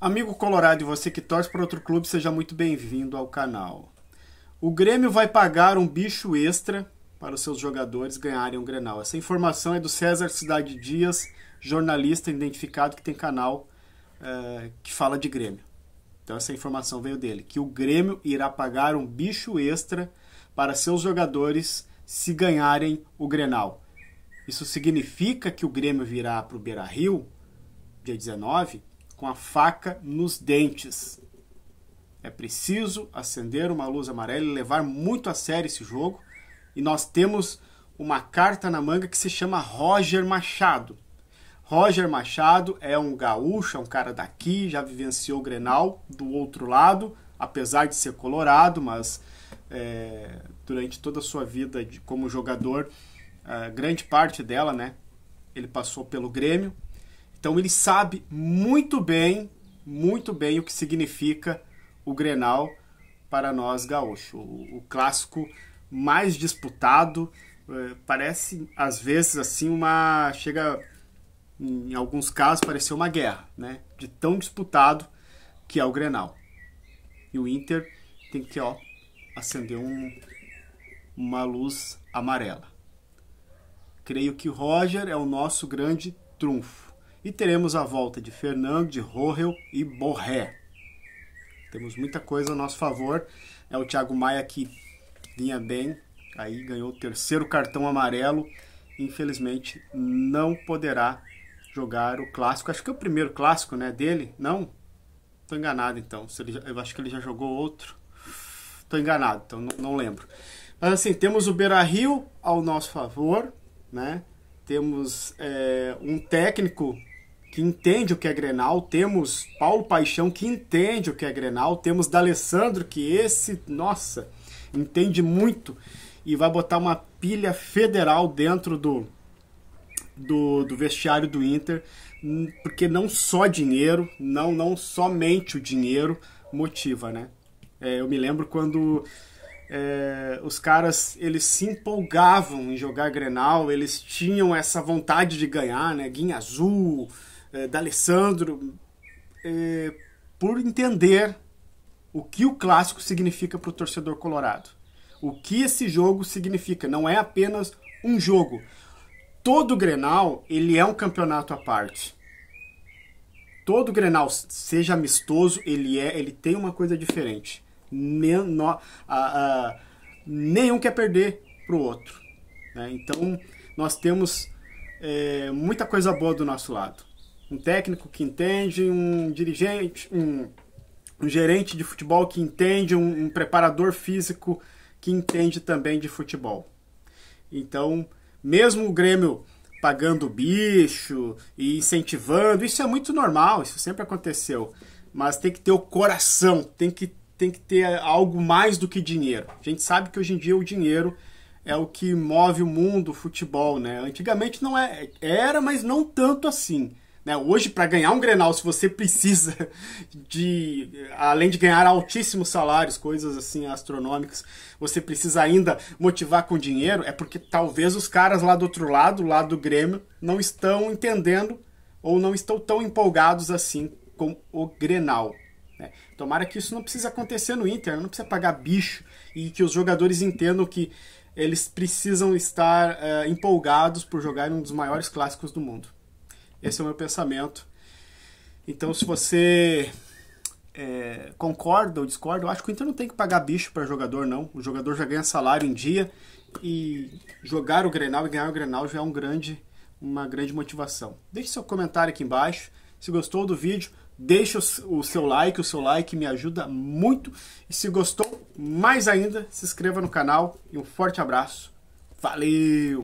Amigo Colorado e você que torce para outro clube, seja muito bem-vindo ao canal. O Grêmio vai pagar um bicho extra para os seus jogadores ganharem um Grenal. Essa informação é do César Cidade Dias, jornalista identificado que tem canal uh, que fala de Grêmio. Então essa informação veio dele, que o Grêmio irá pagar um bicho extra para seus jogadores se ganharem o Grenal. Isso significa que o Grêmio virá para o Beira-Rio, dia 19, com a faca nos dentes. É preciso acender uma luz amarela e levar muito a sério esse jogo. E nós temos uma carta na manga que se chama Roger Machado. Roger Machado é um gaúcho, é um cara daqui, já vivenciou o Grenal do outro lado, apesar de ser colorado, mas é, durante toda a sua vida de, como jogador, é, grande parte dela, né? Ele passou pelo Grêmio, então ele sabe muito bem, muito bem o que significa o Grenal para nós gaúcho. O, o clássico mais disputado, eh, parece às vezes assim uma chega em alguns casos pareceu uma guerra, né? De tão disputado que é o Grenal. E o Inter tem que ó, acender um, uma luz amarela. Creio que Roger é o nosso grande trunfo. E teremos a volta de Fernando, de Rohel e Borré. Temos muita coisa a nosso favor. É o Thiago Maia que vinha bem, aí ganhou o terceiro cartão amarelo. Infelizmente não poderá jogar o clássico. Acho que é o primeiro clássico, né, dele? Não? Tô enganado então. Se ele eu acho que ele já jogou outro. Tô enganado, então não, não lembro. Mas assim, temos o Beira-Rio ao nosso favor, né? Temos é, um técnico que entende o que é Grenal, temos Paulo Paixão, que entende o que é Grenal, temos D'Alessandro, que esse, nossa, entende muito e vai botar uma pilha federal dentro do, do, do vestiário do Inter, hum, porque não só dinheiro, não, não somente o dinheiro motiva, né? É, eu me lembro quando é, os caras eles se empolgavam em jogar Grenal, eles tinham essa vontade de ganhar, né? Guinha Azul, eh, da Alessandro é, eh, por entender o que o clássico significa para o torcedor colorado. O que esse jogo significa, não é apenas um jogo. Todo Grenal, ele é um campeonato à parte. Todo Grenal, seja amistoso, ele é, ele tem uma coisa diferente. a, a, nenhum quer perder para o outro. Né? Então, nós temos é, muita coisa boa do nosso lado um técnico que entende, um dirigente, um, um gerente de futebol que entende, um, um, preparador físico que entende também de futebol. Então, mesmo o Grêmio pagando bicho e incentivando, isso é muito normal, isso sempre aconteceu. Mas tem que ter o coração, tem que, tem que ter algo mais do que dinheiro. A gente sabe que hoje em dia o dinheiro é o que move o mundo, o futebol, né? Antigamente não é, era, mas não tanto assim. Né? Hoje, para ganhar um Grenal, se você precisa de, além de ganhar altíssimos salários, coisas assim astronômicas, você precisa ainda motivar com dinheiro, é porque talvez os caras lá do outro lado, lá do Grêmio, não estão entendendo ou não estão tão empolgados assim com o Grenal. Né? Tomara que isso não precise acontecer no Inter, não precisa pagar bicho e que os jogadores entendam que eles precisam estar uh, empolgados por jogar em um dos maiores clássicos do mundo. Esse é o meu pensamento. Então, se você é, concorda ou discorda, eu acho que o Inter não tem que pagar bicho para jogador, não. O jogador já ganha salário em dia e jogar o Grenal e ganhar o Grenal já é um grande, uma grande motivação. Deixe seu comentário aqui embaixo. Se gostou do vídeo, deixe o seu like. O seu like me ajuda muito. E se gostou, mais ainda, se inscreva no canal. E um forte abraço. Valeu!